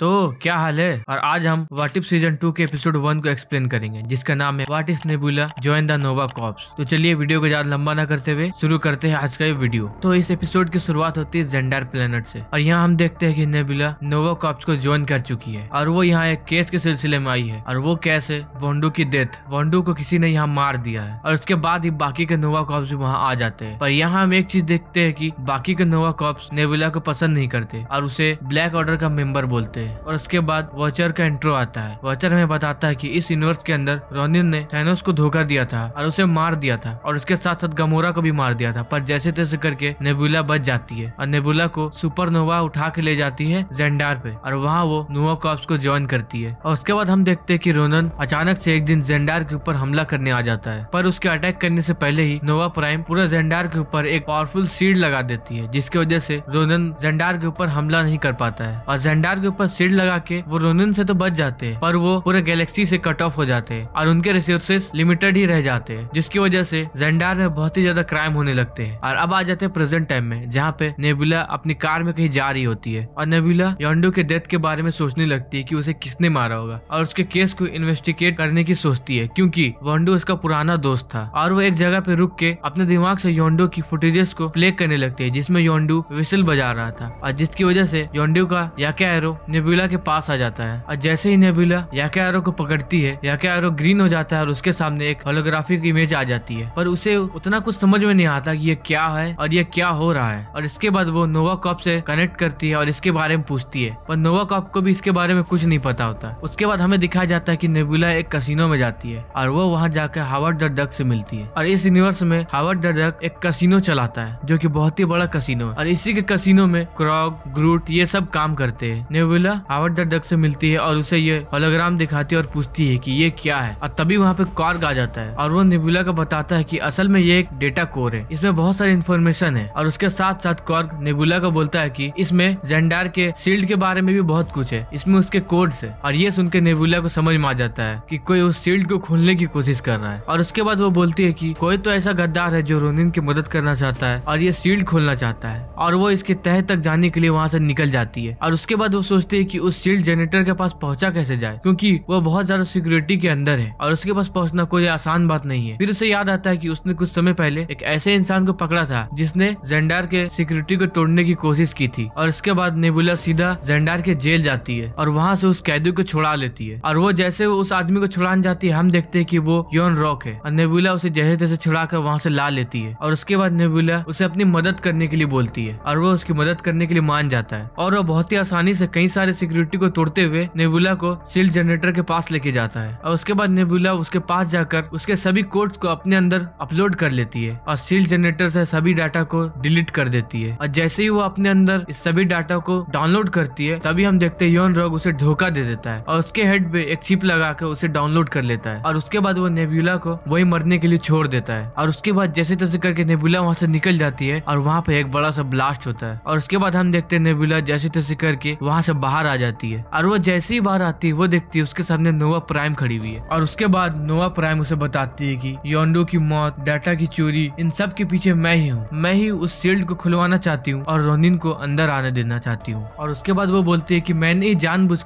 तो क्या हाल है और आज हम वाट इफ सीजन टू के एपिसोड वन को एक्सप्लेन करेंगे जिसका नाम है what if Nebula join the Nova Corps तो चलिए वीडियो को ज्यादा लंबा ना करते हुए शुरू करते हैं आज का ये वीडियो तो इस एपिसोड की शुरुआत होती है जेंडर प्लेनेट से और यहाँ हम देखते हैं कि नेबुला नोवा कॉप्स को ज्वाइन कर चुकी है और वो यहाँ एक केस के सिलसिले में आई है और वो केस है वोंडू की डेथ वोंडू को किसी ने यहाँ मार दिया है और उसके बाद ही बाकी के नोवा कॉप्स वहाँ आ जाते हैं पर यहाँ हम एक चीज देखते है की बाकी के नोवा कॉप्स नेबुला को पसंद नहीं करते और उसे ब्लैक ऑर्डर का मेंबर बोलते हैं हैं और उसके बाद वॉचर का इंट्रो आता है वॉचर हमें बताता है कि इस यूनिवर्स के अंदर रोनिन ने थैनोस को धोखा दिया था और उसे मार दिया था और उसके साथ साथ गमोरा को भी मार दिया था पर जैसे तैसे करके नेबुला बच जाती है और नेबुला को सुपरनोवा उठा के ले जाती है जेंडार पे और वहाँ वो नोवा कॉप्स को ज्वाइन करती है और उसके बाद हम देखते हैं कि रोनन अचानक से एक दिन जेंडार के ऊपर हमला करने आ जाता है पर उसके अटैक करने से पहले ही नोवा प्राइम पूरा जेंडार के ऊपर एक पावरफुल सीड लगा देती है जिसकी वजह से रोनन जेंडार के ऊपर हमला नहीं कर पाता है और जेंडार के ऊपर एसिड लगा के वो रोनिन से तो बच जाते पर वो पूरे गैलेक्सी से कट ऑफ हो जाते और उनके रिसोर्सेस लिमिटेड ही रह जाते जिसकी वजह से जेंडार में बहुत ही ज्यादा क्राइम होने लगते हैं और अब आ जाते हैं प्रेजेंट टाइम में जहाँ पे नेबुला अपनी कार में कहीं जा रही होती है और नेबुला योंडो के डेथ के बारे में सोचने लगती है की उसे किसने मारा होगा और उसके केस को इन्वेस्टिगेट करने की सोचती है क्यूँकी वोंडो उसका पुराना दोस्त था और वो एक जगह पे रुक के अपने दिमाग से योंडो की फुटेजेस को प्ले करने लगती है जिसमे योंडू विसल बजा रहा था और जिसकी वजह से योंडू का या एरो नेबुला के पास आ जाता है और जैसे ही नेबुला याके आरो को पकड़ती है याके आरो ग्रीन हो जाता है और उसके सामने एक होलोग्राफिक इमेज आ जाती है पर उसे उतना कुछ समझ में नहीं आता कि ये क्या है और ये क्या हो रहा है और इसके बाद वो नोवा कॉप से कनेक्ट करती है और इसके बारे में पूछती है पर नोवा कॉप को भी इसके बारे में कुछ नहीं पता होता उसके बाद हमें दिखाया जाता है की नेबुला एक कसिनो में जाती है और वो वहाँ जाकर हावर्ड दर्दक से मिलती है और इस यूनिवर्स में हावर्ड दर्दक एक कसिनो चलाता है जो की बहुत ही बड़ा कसिनो है और इसी के कसिनो में क्रॉक ग्रूट ये सब काम करते हैं नेबुला महिला हावर्ड द डक से मिलती है और उसे ये होलोग्राम दिखाती है और पूछती है कि ये क्या है और तभी वहाँ पे कॉर्ग आ जाता है और वो निबुला को बताता है कि असल में ये एक डेटा कोर है इसमें बहुत सारी इन्फॉर्मेशन है और उसके साथ साथ कॉर्ग निबुला को बोलता है की इसमें जेंडार के शील्ड के बारे में भी बहुत कुछ है इसमें उसके कोड्स है और ये सुन के को समझ में आ जाता है की कोई उस शील्ड को खोलने की कोशिश कर रहा है और उसके बाद वो बोलती है की कोई तो ऐसा गद्दार है जो रोनिन की मदद करना चाहता है और ये शील्ड खोलना चाहता है और वो इसके तह तक जाने के लिए वहाँ से निकल जाती है और उसके बाद वो सोचती है है कि उस शील्ड जनरेटर के पास पहुंचा कैसे जाए क्योंकि वो बहुत ज्यादा सिक्योरिटी के अंदर है और उसके पास पहुंचना कोई आसान बात नहीं है फिर उसे याद आता है कि उसने कुछ समय पहले एक ऐसे इंसान को पकड़ा था जिसने जेंडार के सिक्योरिटी को तोड़ने की कोशिश की थी और इसके बाद नेबुला सीधा जेंडार के जेल जाती है और वहाँ से उस कैदी को छुड़ा लेती है और वो जैसे वो उस आदमी को छुड़ाने जाती है हम देखते है की वो योन रॉक है और नेबुला उसे जैसे तैसे छुड़ा कर वहाँ से ला लेती है और उसके बाद नेबुला उसे अपनी मदद करने के लिए बोलती है और वो उसकी मदद करने के लिए मान जाता है और वो बहुत ही आसानी से कई सारे सारे सिक्योरिटी को तोड़ते हुए नेबुला को सील जनरेटर के पास लेके जाता है और उसके बाद नेबुला उसके पास जाकर उसके सभी कोड्स को अपने अंदर अपलोड कर लेती है और सील जनरेटर से सभी डाटा को डिलीट कर देती है और जैसे ही वो अपने अंदर इस सभी डाटा को डाउनलोड करती है तभी हम देखते हैं योन रॉग उसे धोखा दे देता है और उसके हेड पे एक चिप लगा के उसे डाउनलोड कर लेता है और उसके बाद वो नेबुला को वही मरने के लिए छोड़ देता है और उसके बाद जैसे तैसे करके नेबुला वहाँ से निकल जाती है और वहाँ पे एक बड़ा सा ब्लास्ट होता है और उसके बाद हम देखते हैं नेबुला जैसे तैसे करके वहाँ से बाहर बाहर आ जाती है और वो जैसे ही बाहर आती है वो देखती है उसके सामने नोवा प्राइम खड़ी हुई है और उसके बाद नोवा प्राइम उसे बताती है की योंडो की मौत डाटा की चोरी इन सब के पीछे मैं ही हूँ मैं ही उस शील्ड को खुलवाना चाहती हूँ और रोनिन को अंदर आने देना चाहती हूँ और उसके बाद वो बोलती है की मैंने ही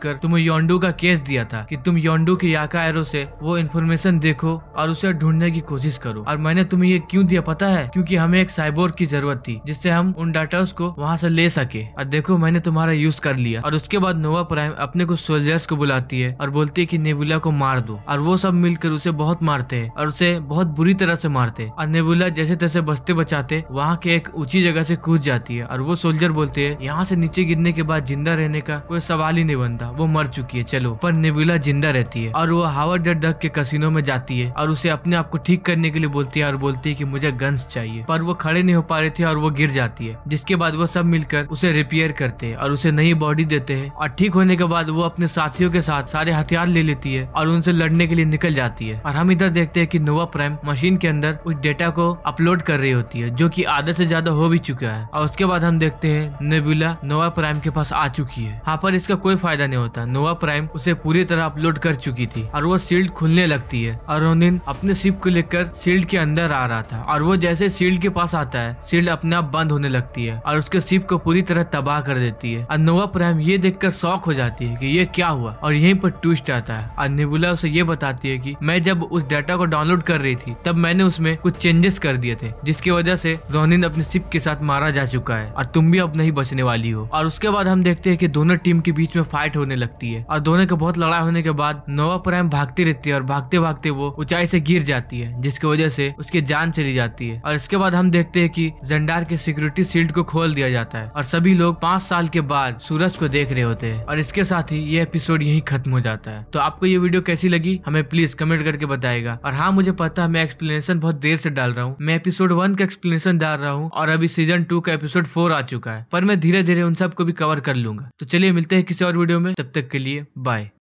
कर तुम्हें योंडो का केस दिया था की तुम योंडो के याका एरो से वो इन्फॉर्मेशन देखो और उसे ढूंढने की कोशिश करो और मैंने तुम्हें ये क्यों दिया पता है क्योंकि हमें एक साइबोर की जरूरत थी जिससे हम उन डाटा को वहाँ से ले सके और देखो मैंने तुम्हारा यूज कर लिया और उसके बाद नोवा प्राइम अपने कुछ सोल्जर्स को बुलाती है और बोलती है कि नेबुला को मार दो और वो सब मिलकर उसे बहुत मारते हैं और उसे बहुत बुरी तरह से मारते और नेबुला जैसे तैसे बचते बचाते वहाँ के एक ऊंची जगह से कूद जाती है और वो सोल्जर बोलते है यहाँ से नीचे गिरने के बाद जिंदा रहने का कोई सवाल ही नहीं बनता वो मर चुकी है चलो पर नेबुला जिंदा रहती है और वो डर डक के कसिनो में जाती है और उसे अपने आप को ठीक करने के लिए बोलती है और बोलती है की मुझे गन्स चाहिए पर वो खड़े नहीं हो पा रहे थे और वो गिर जाती है जिसके बाद वो सब मिलकर उसे रिपेयर करते हैं और उसे नई बॉडी देते हैं और ठीक होने के बाद वो अपने साथियों के साथ सारे हथियार ले लेती है और उनसे लड़ने के लिए निकल जाती है और हम इधर देखते हैं कि नोवा प्राइम मशीन के अंदर उस डेटा को अपलोड कर रही होती है जो कि आधे से ज्यादा हो भी चुका है और उसके बाद हम देखते हैं नेबुला नोवा प्राइम के पास आ चुकी है यहाँ पर इसका कोई फायदा नहीं होता नोवा प्राइम उसे पूरी तरह अपलोड कर चुकी थी और वो सील्ड खुलने लगती है और रोनिन अपने शिप को लेकर सील्ड के अंदर आ रहा था और वो जैसे सील्ड के पास आता है सील्ड अपने आप बंद होने लगती है और उसके शिप को पूरी तरह तबाह कर देती है और नोवा प्राइम ये देख देखकर शौक हो जाती है कि ये क्या हुआ और यहीं पर ट्विस्ट आता है और निबुला उसे ये बताती है कि मैं जब उस डाटा को डाउनलोड कर रही थी तब मैंने उसमें कुछ चेंजेस कर दिए थे जिसकी वजह से रोनिन अपने सिप के साथ मारा जा चुका है और तुम भी अब नहीं बचने वाली हो और उसके बाद हम देखते हैं कि दोनों टीम के बीच में फाइट होने लगती है और दोनों के बहुत लड़ाई होने के बाद नोवा प्राइम भागती रहती है और भागते भागते वो ऊंचाई से गिर जाती है जिसकी वजह से उसकी जान चली जाती है और इसके बाद हम देखते हैं कि जंडार के सिक्योरिटी सील्ड को खोल दिया जाता है और सभी लोग पांच साल के बाद सूरज को देख रहे होते हैं और इसके साथ ही ये एपिसोड यही खत्म हो जाता है तो आपको ये वीडियो कैसी लगी हमें प्लीज कमेंट करके बताएगा और हाँ मुझे पता है मैं एक्सप्लेनेशन बहुत देर से डाल रहा हूँ मैं एपिसोड वन का एक्सप्लेनेशन डाल रहा हूँ और अभी सीजन टू का एपिसोड फोर आ चुका है पर मैं धीरे धीरे उन सबको भी कवर कर लूंगा तो चलिए मिलते हैं किसी और वीडियो में तब तक के लिए बाय